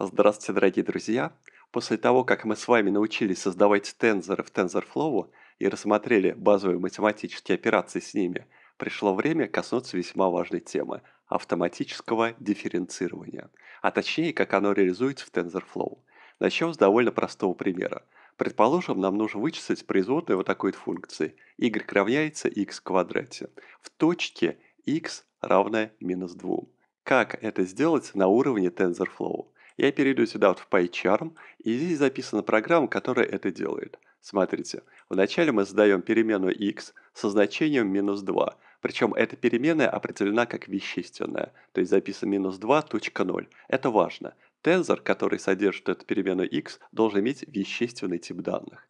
Здравствуйте, дорогие друзья! После того, как мы с вами научились создавать тензоры в TensorFlow и рассмотрели базовые математические операции с ними, пришло время коснуться весьма важной темы – автоматического дифференцирования, а точнее, как оно реализуется в TensorFlow. Начнем с довольно простого примера. Предположим, нам нужно вычислить производную вот такой функции y равняется x в квадрате в точке x равное минус 2. Как это сделать на уровне TensorFlow? Я перейду сюда вот в PyCharm, и здесь записана программа, которая это делает. Смотрите, вначале мы задаем переменную x со значением минус 2. Причем эта переменная определена как вещественная, то есть записано минус 2.0. Это важно. Тензор, который содержит эту переменную x, должен иметь вещественный тип данных.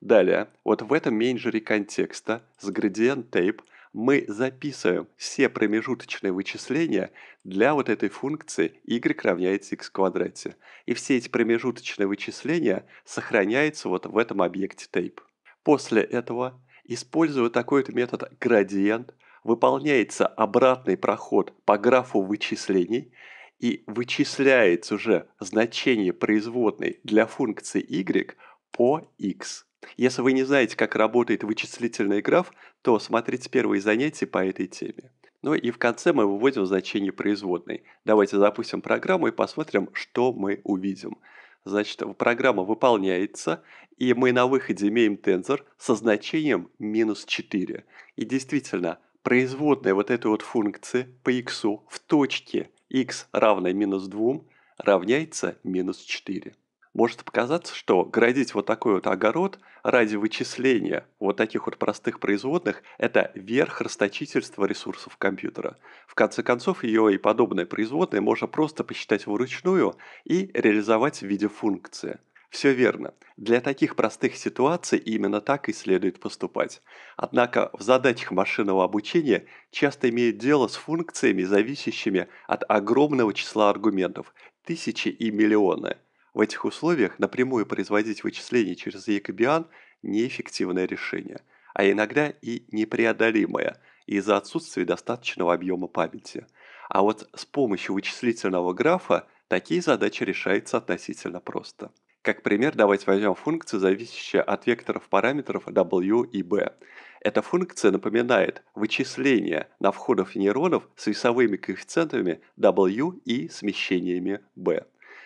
Далее, вот в этом менеджере контекста с градиент tape мы записываем все промежуточные вычисления для вот этой функции y равняется x в квадрате. И все эти промежуточные вычисления сохраняются вот в этом объекте tape. После этого, используя такой-то метод градиент, выполняется обратный проход по графу вычислений и вычисляется уже значение производной для функции y по x. Если вы не знаете, как работает вычислительный граф, то смотрите первые занятия по этой теме. Ну и в конце мы выводим значение производной. Давайте запустим программу и посмотрим, что мы увидим. Значит, программа выполняется, и мы на выходе имеем тензор со значением минус 4. И действительно, производная вот этой вот функции по x в точке x равной минус 2 равняется минус 4 может показаться, что градить вот такой вот огород ради вычисления вот таких вот простых производных – это верх расточительства ресурсов компьютера. В конце концов, ее и подобные производные можно просто посчитать вручную и реализовать в виде функции. Все верно. Для таких простых ситуаций именно так и следует поступать. Однако в задачах машинного обучения часто имеют дело с функциями, зависящими от огромного числа аргументов – тысячи и миллионы – в этих условиях напрямую производить вычисления через Якобиан неэффективное решение, а иногда и непреодолимое из-за отсутствия достаточного объема памяти. А вот с помощью вычислительного графа такие задачи решаются относительно просто. Как пример, давайте возьмем функцию, зависящую от векторов параметров w и b. Эта функция напоминает вычисление на входов нейронов с весовыми коэффициентами w и смещениями b.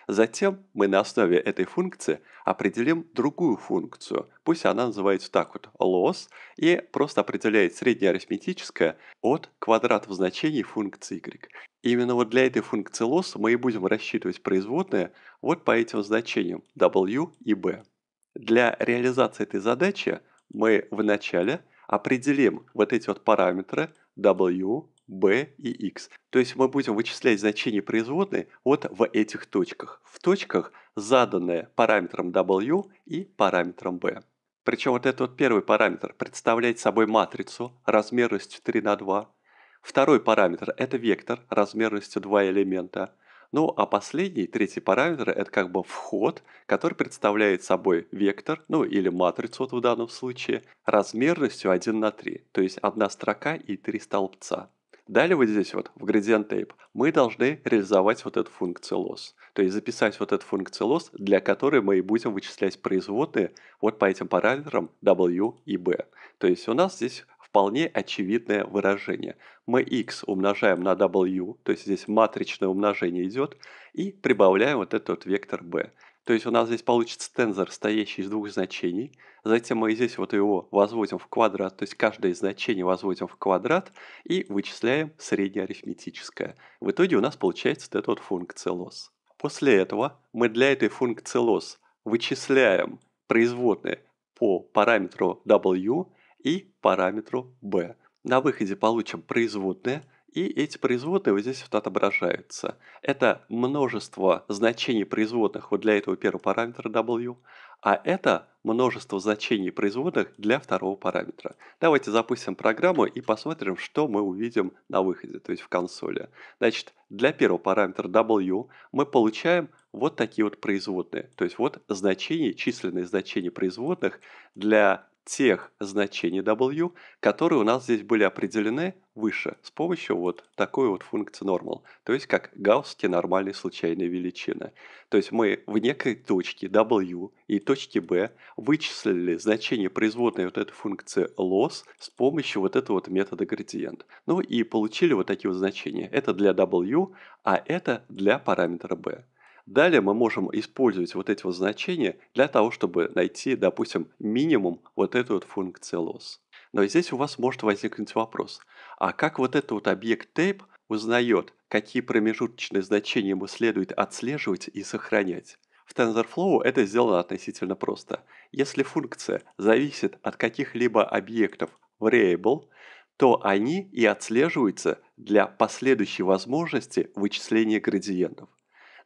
Затем мы на основе этой функции определим другую функцию, пусть она называется так вот loss, и просто определяет среднее арифметическое от квадратов значений функции y. Именно вот для этой функции loss мы и будем рассчитывать производные вот по этим значениям w и b. Для реализации этой задачи мы вначале определим вот эти вот параметры w, b и x. То есть мы будем вычислять значение производной вот в этих точках. В точках, заданные параметром w и параметром b. Причем вот этот вот первый параметр представляет собой матрицу размерностью 3 на 2. Второй параметр – это вектор размерностью 2 элемента. Ну а последний, третий параметр – это как бы вход, который представляет собой вектор, ну или матрицу вот в данном случае, размерностью 1 на 3, то есть одна строка и три столбца. Далее вот здесь вот, в gradient type, мы должны реализовать вот эту функцию loss. То есть записать вот эту функцию loss, для которой мы и будем вычислять производные вот по этим параметрам w и b. То есть у нас здесь вполне очевидное выражение. Мы x умножаем на w, то есть здесь матричное умножение идет, и прибавляем вот этот вот вектор b. То есть у нас здесь получится тензор, стоящий из двух значений. Затем мы здесь вот его возводим в квадрат, то есть каждое из значений возводим в квадрат и вычисляем среднеарифметическое. В итоге у нас получается вот эта вот функция лосс. После этого мы для этой функции лосс вычисляем производные по параметру w и параметру b. На выходе получим производные – и эти производные вот здесь вот отображаются. Это множество значений производных вот для этого первого параметра W, а это множество значений производных для второго параметра. Давайте запустим программу и посмотрим, что мы увидим на выходе, то есть в консоли. Значит, для первого параметра W мы получаем вот такие вот производные. То есть вот значения, численные значения производных для тех значений w, которые у нас здесь были определены выше с помощью вот такой вот функции normal, то есть как гаусские нормальные случайные величины. То есть мы в некой точке w и точке b вычислили значение производной вот этой функции loss с помощью вот этого вот метода градиент. Ну и получили вот такие вот значения. Это для w, а это для параметра b. Далее мы можем использовать вот эти вот значения для того, чтобы найти, допустим, минимум вот эту вот функцию loss. Но здесь у вас может возникнуть вопрос, а как вот этот вот объект tape узнает, какие промежуточные значения ему следует отслеживать и сохранять? В TensorFlow это сделано относительно просто. Если функция зависит от каких-либо объектов variable, то они и отслеживаются для последующей возможности вычисления градиентов.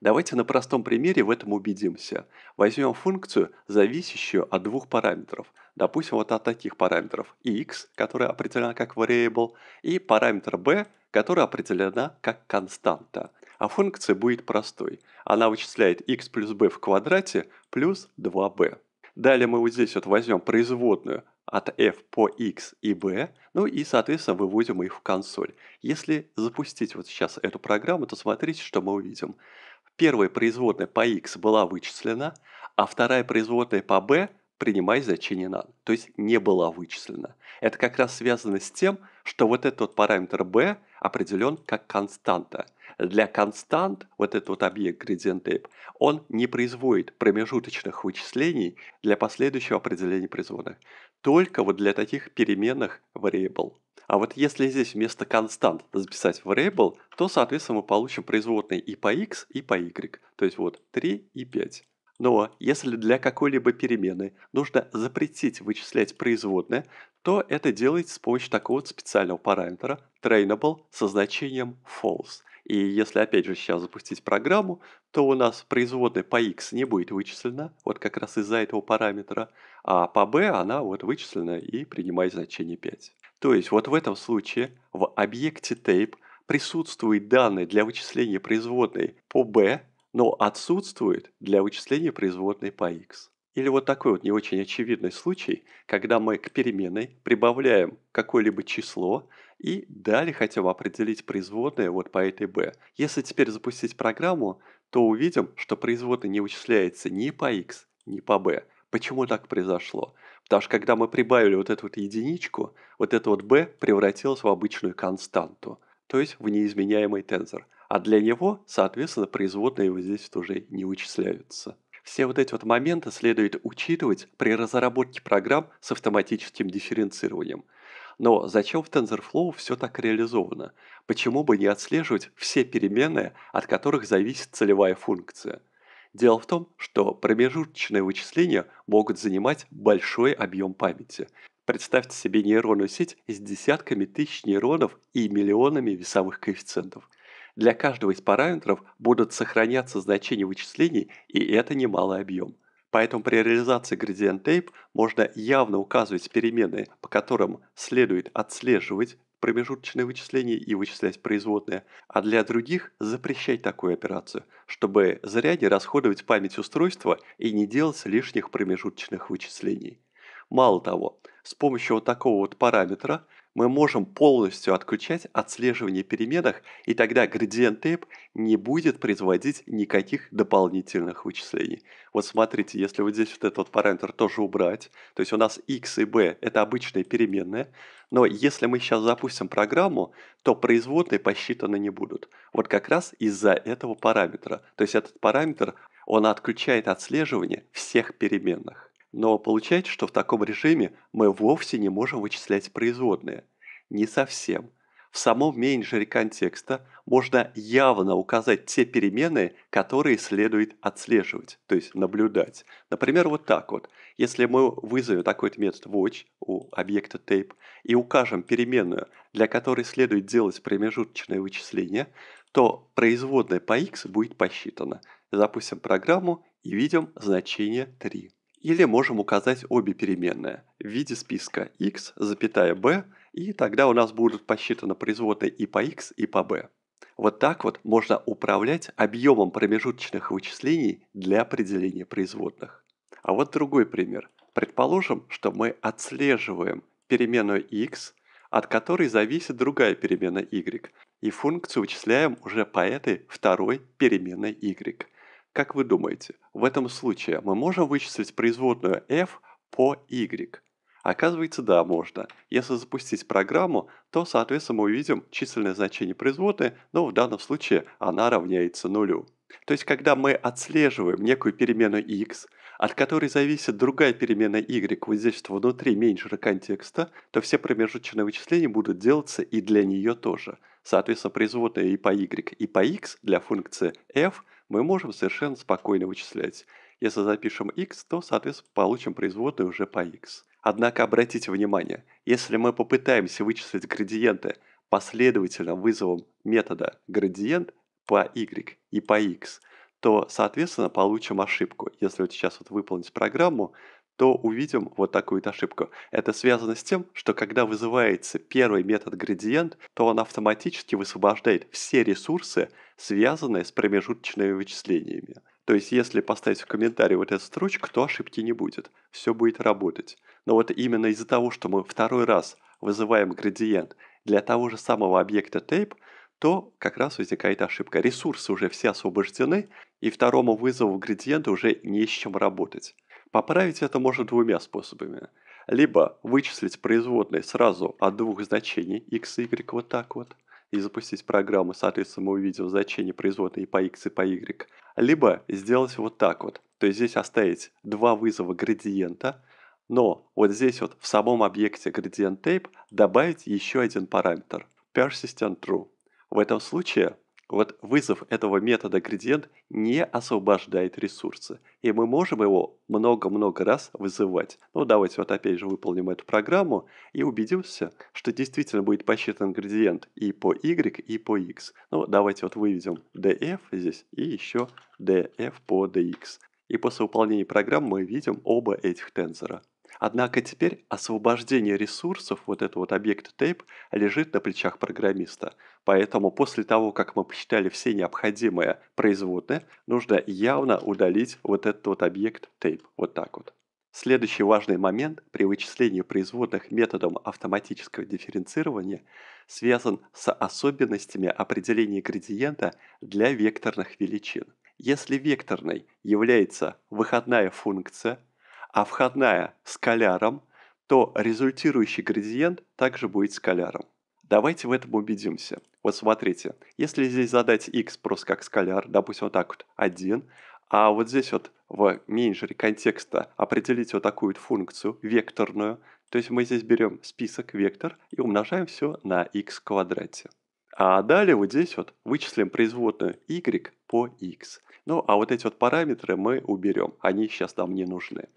Давайте на простом примере в этом убедимся. Возьмем функцию, зависящую от двух параметров. Допустим, вот от таких параметров x, которая определена как variable, и параметр b, которая определена как константа. А функция будет простой. Она вычисляет x плюс b в квадрате плюс 2b. Далее мы вот здесь вот возьмем производную от f по x и b, ну и, соответственно, выводим их в консоль. Если запустить вот сейчас эту программу, то смотрите, что мы увидим первая производная по x была вычислена, а вторая производная по b принимай значение none, то есть не была вычислена. Это как раз связано с тем, что вот этот вот параметр b определен как константа. Для констант, вот этот вот объект gradient tape, он не производит промежуточных вычислений для последующего определения производных, только вот для таких переменных variable. А вот если здесь вместо констант записать variable, то, соответственно, мы получим производные и по x, и по y. То есть вот 3 и 5. Но если для какой-либо перемены нужно запретить вычислять производные, то это делается с помощью такого специального параметра trainable со значением false. И если опять же сейчас запустить программу, то у нас производная по x не будет вычислена, вот как раз из-за этого параметра, а по b она вот вычислена и принимает значение 5. То есть вот в этом случае в объекте tape присутствуют данные для вычисления производной по b, но отсутствует для вычисления производной по x. Или вот такой вот не очень очевидный случай, когда мы к переменной прибавляем какое-либо число и далее хотим определить производные вот по этой b. Если теперь запустить программу, то увидим, что производная не вычисляется ни по x, ни по b. Почему так произошло? Потому что когда мы прибавили вот эту вот единичку, вот это вот b превратилось в обычную константу, то есть в неизменяемый тензор. А для него, соответственно, производные вот здесь вот уже не вычисляются. Все вот эти вот моменты следует учитывать при разработке программ с автоматическим дифференцированием. Но зачем в TensorFlow все так реализовано? Почему бы не отслеживать все переменные, от которых зависит целевая функция? Дело в том, что промежуточные вычисления могут занимать большой объем памяти. Представьте себе нейронную сеть с десятками тысяч нейронов и миллионами весовых коэффициентов. Для каждого из параметров будут сохраняться значения вычислений, и это немалый объем. Поэтому при реализации Gradient Tape можно явно указывать переменные, по которым следует отслеживать промежуточные вычисления и вычислять производные, а для других запрещать такую операцию, чтобы зря не расходовать память устройства и не делать лишних промежуточных вычислений. Мало того, с помощью вот такого вот параметра – мы можем полностью отключать отслеживание переменных, и тогда gradient type не будет производить никаких дополнительных вычислений. Вот смотрите, если вот здесь вот этот вот параметр тоже убрать, то есть у нас x и b это обычные переменные, но если мы сейчас запустим программу, то производные посчитаны не будут. Вот как раз из-за этого параметра. То есть этот параметр, он отключает отслеживание всех переменных. Но получается, что в таком режиме мы вовсе не можем вычислять производные. Не совсем. В самом менеджере контекста можно явно указать те переменные, которые следует отслеживать, то есть наблюдать. Например, вот так вот. Если мы вызовем такой метод watch у объекта tape и укажем переменную, для которой следует делать промежуточное вычисление, то производная по x будет посчитана. Запустим программу и видим значение 3. Или можем указать обе переменные в виде списка x, запятая b, и тогда у нас будут посчитаны производные и по x, и по b. Вот так вот можно управлять объемом промежуточных вычислений для определения производных. А вот другой пример. Предположим, что мы отслеживаем переменную x, от которой зависит другая переменная y, и функцию вычисляем уже по этой второй переменной y. Как вы думаете, в этом случае мы можем вычислить производную f по y? Оказывается, да, можно. Если запустить программу, то, соответственно, мы увидим численное значение производной, но в данном случае она равняется нулю. То есть, когда мы отслеживаем некую переменную x, от которой зависит другая переменная y, вот здесь что внутри менеджера контекста, то все промежуточные вычисления будут делаться и для нее тоже. Соответственно, производная и по y, и по x для функции f мы можем совершенно спокойно вычислять. Если запишем x, то, соответственно, получим производную уже по x. Однако обратите внимание, если мы попытаемся вычислить градиенты последовательно вызовом метода градиент по y и по x, то, соответственно, получим ошибку. Если вот сейчас вот выполнить программу, то увидим вот такую ошибку. Это связано с тем, что когда вызывается первый метод градиент, то он автоматически высвобождает все ресурсы, связанные с промежуточными вычислениями. То есть, если поставить в комментарии вот эту строчку, то ошибки не будет. Все будет работать. Но вот именно из-за того, что мы второй раз вызываем градиент для того же самого объекта tape, то как раз возникает ошибка. Ресурсы уже все освобождены, и второму вызову градиента уже не с чем работать. Поправить это можно двумя способами. Либо вычислить производные сразу от двух значений x и y вот так вот, и запустить программу, соответственно, мы увидим значение производные по x и по y. Либо сделать вот так вот, то есть здесь оставить два вызова градиента, но вот здесь вот в самом объекте gradient Tape добавить еще один параметр persistent true. В этом случае вот вызов этого метода градиент не освобождает ресурсы, и мы можем его много-много раз вызывать. Ну давайте вот опять же выполним эту программу и убедимся, что действительно будет посчитан градиент и по y, и по x. Ну давайте вот выведем df здесь и еще df по dx. И после выполнения программы мы видим оба этих тензора. Однако теперь освобождение ресурсов, вот этого вот объекта tape лежит на плечах программиста. Поэтому после того, как мы посчитали все необходимые производные, нужно явно удалить вот этот вот объект tape Вот так вот. Следующий важный момент при вычислении производных методом автоматического дифференцирования связан с особенностями определения градиента для векторных величин. Если векторной является выходная функция а входная скаляром, то результирующий градиент также будет скаляром. Давайте в этом убедимся. Вот смотрите, если здесь задать x просто как скаляр, допустим, вот так вот 1, а вот здесь вот в менеджере контекста определить вот такую вот функцию векторную, то есть мы здесь берем список вектор и умножаем все на x в квадрате. А далее вот здесь вот вычислим производную y по x. Ну а вот эти вот параметры мы уберем, они сейчас нам не нужны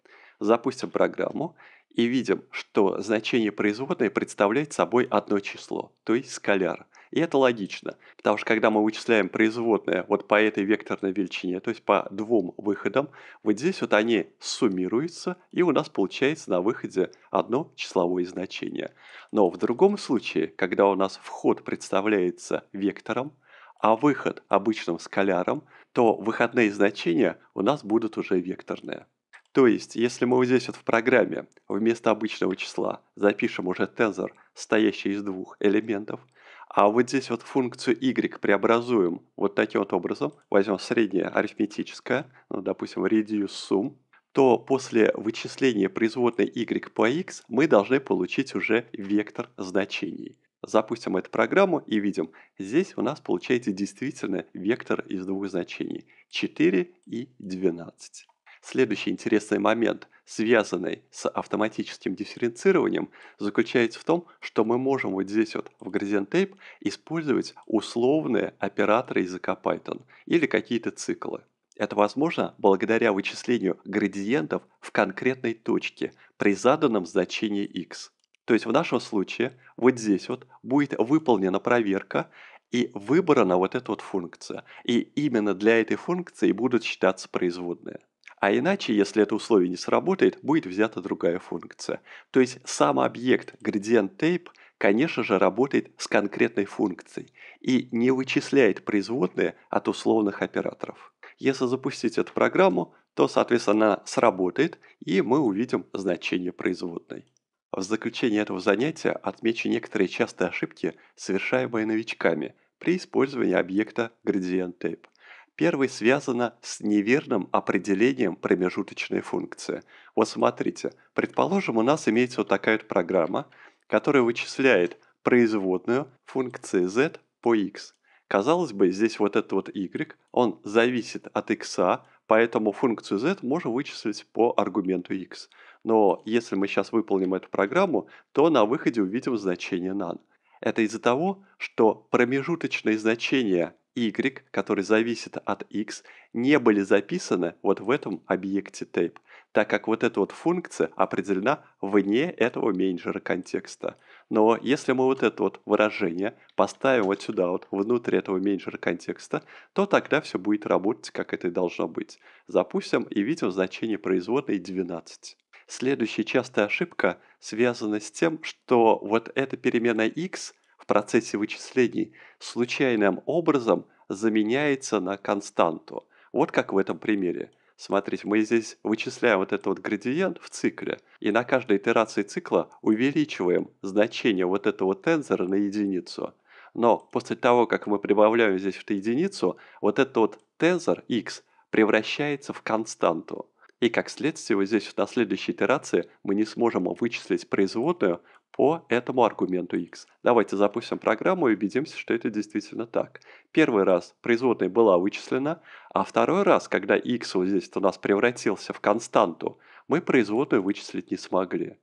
запустим программу и видим, что значение производной представляет собой одно число, то есть скаляр. И это логично, потому что когда мы вычисляем производное вот по этой векторной величине, то есть по двум выходам, вот здесь вот они суммируются, и у нас получается на выходе одно числовое значение. Но в другом случае, когда у нас вход представляется вектором, а выход обычным скаляром, то выходные значения у нас будут уже векторные. То есть, если мы вот здесь вот в программе вместо обычного числа запишем уже тензор, стоящий из двух элементов, а вот здесь вот функцию y преобразуем вот таким вот образом, возьмем среднее арифметическое, ну, допустим, reduce sum, то после вычисления производной y по x мы должны получить уже вектор значений. Запустим эту программу и видим, здесь у нас получается действительно вектор из двух значений 4 и 12. Следующий интересный момент, связанный с автоматическим дифференцированием, заключается в том, что мы можем вот здесь вот в Gradient Tape использовать условные операторы языка Python или какие-то циклы. Это возможно благодаря вычислению градиентов в конкретной точке при заданном значении x. То есть в нашем случае вот здесь вот будет выполнена проверка и выбрана вот эта вот функция. И именно для этой функции будут считаться производные. А иначе, если это условие не сработает, будет взята другая функция. То есть сам объект gradient Tape, конечно же, работает с конкретной функцией и не вычисляет производные от условных операторов. Если запустить эту программу, то, соответственно, она сработает, и мы увидим значение производной. В заключение этого занятия отмечу некоторые частые ошибки, совершаемые новичками при использовании объекта gradient Tape. Первый связано с неверным определением промежуточной функции. Вот смотрите, предположим, у нас имеется вот такая вот программа, которая вычисляет производную функции z по x. Казалось бы, здесь вот этот вот y, он зависит от x, поэтому функцию z можно вычислить по аргументу x. Но если мы сейчас выполним эту программу, то на выходе увидим значение none. Это из-за того, что промежуточные значения y, который зависит от x, не были записаны вот в этом объекте tape, так как вот эта вот функция определена вне этого менеджера контекста. Но если мы вот это вот выражение поставим вот сюда, вот внутрь этого менеджера контекста, то тогда все будет работать, как это и должно быть. Запустим и видим значение производной 12. Следующая частая ошибка связана с тем, что вот эта переменная x – в процессе вычислений случайным образом заменяется на константу. Вот как в этом примере. Смотрите, мы здесь вычисляем вот этот вот градиент в цикле, и на каждой итерации цикла увеличиваем значение вот этого тензора на единицу. Но после того, как мы прибавляем здесь эту единицу, вот этот вот тензор x превращается в константу. И как следствие, вот здесь вот на следующей итерации мы не сможем вычислить производную, по этому аргументу x. Давайте запустим программу и убедимся, что это действительно так. Первый раз производная была вычислена, а второй раз, когда x вот здесь у нас превратился в константу, мы производную вычислить не смогли.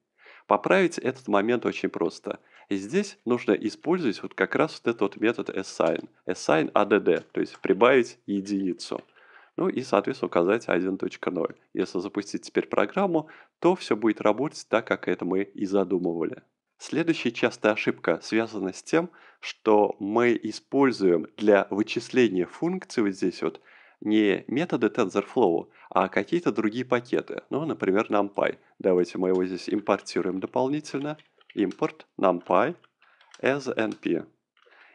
Поправить этот момент очень просто. И здесь нужно использовать вот как раз вот этот вот метод assign, assign add, то есть прибавить единицу. Ну и, соответственно, указать 1.0. Если запустить теперь программу, то все будет работать так, как это мы и задумывали. Следующая частая ошибка связана с тем, что мы используем для вычисления функций вот здесь вот не методы TensorFlow, а какие-то другие пакеты. Ну, например, NumPy. Давайте мы его здесь импортируем дополнительно. Import NumPy as NP.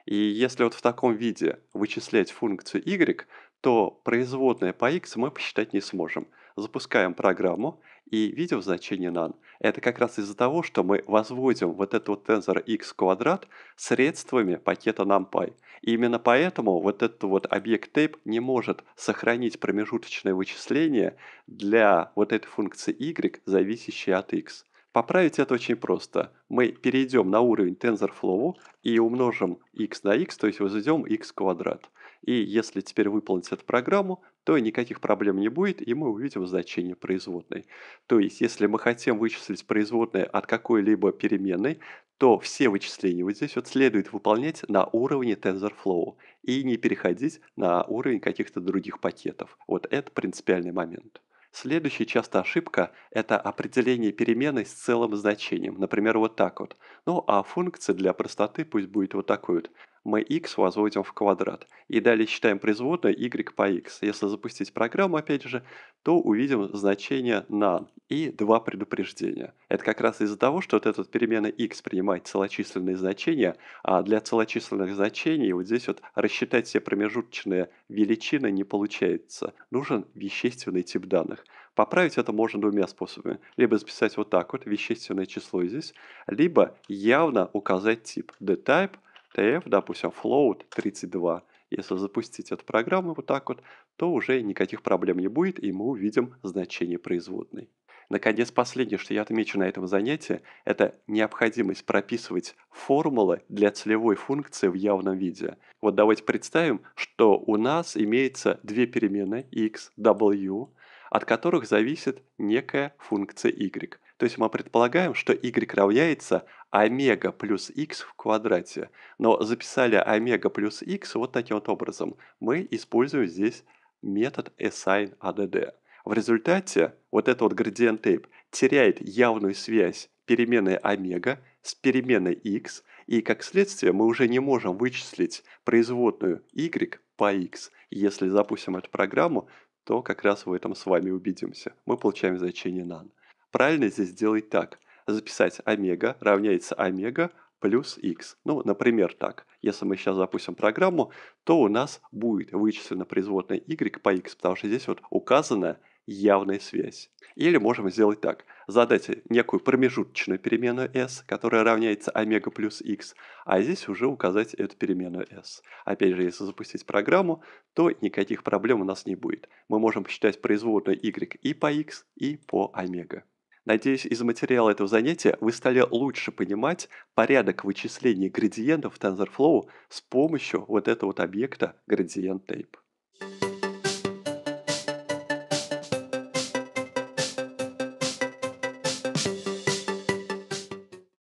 И если вот в таком виде вычислять функцию y, то производное по x мы посчитать не сможем. Запускаем программу, и видео значение NaN. это как раз из-за того, что мы возводим вот этот вот тензор x квадрат средствами пакета NumPy. И именно поэтому вот этот вот объект tape не может сохранить промежуточное вычисление для вот этой функции y, зависящей от x. Поправить это очень просто. Мы перейдем на уровень TensorFlow и умножим x на x, то есть возведем x квадрат. И если теперь выполнить эту программу, то никаких проблем не будет, и мы увидим значение производной. То есть, если мы хотим вычислить производные от какой-либо переменной, то все вычисления вот здесь вот следует выполнять на уровне TensorFlow и не переходить на уровень каких-то других пакетов. Вот это принципиальный момент. Следующая часто ошибка – это определение переменной с целым значением. Например, вот так вот. Ну, а функция для простоты пусть будет вот такой вот мы x возводим в квадрат. И далее считаем производную y по x. Если запустить программу, опять же, то увидим значение none и два предупреждения. Это как раз из-за того, что вот эта перемена x принимает целочисленные значения, а для целочисленных значений вот здесь вот рассчитать все промежуточные величины не получается. Нужен вещественный тип данных. Поправить это можно двумя способами. Либо записать вот так вот, вещественное число здесь, либо явно указать тип. The type TF, допустим, float 32. Если запустить эту программу вот так вот, то уже никаких проблем не будет, и мы увидим значение производной. Наконец, последнее, что я отмечу на этом занятии, это необходимость прописывать формулы для целевой функции в явном виде. Вот давайте представим, что у нас имеется две переменные x, w, от которых зависит некая функция y. То есть мы предполагаем, что y равняется омега плюс x в квадрате. Но записали омега плюс x вот таким вот образом. Мы используем здесь метод assign add. В результате вот этот вот gradient tape теряет явную связь переменной омега с переменной x, и как следствие мы уже не можем вычислить производную y по x. Если запустим эту программу, то как раз в этом с вами убедимся. Мы получаем значение none. Правильно здесь сделать так. Записать омега равняется омега плюс x. Ну, например, так. Если мы сейчас запустим программу, то у нас будет вычислена производная y по x, потому что здесь вот указана явная связь. Или можем сделать так. Задать некую промежуточную переменную s, которая равняется омега плюс x, а здесь уже указать эту переменную s. Опять же, если запустить программу, то никаких проблем у нас не будет. Мы можем посчитать производную y и по x, и по омега. Надеюсь, из материала этого занятия вы стали лучше понимать порядок вычисления градиентов в TensorFlow с помощью вот этого вот объекта градиент Tape.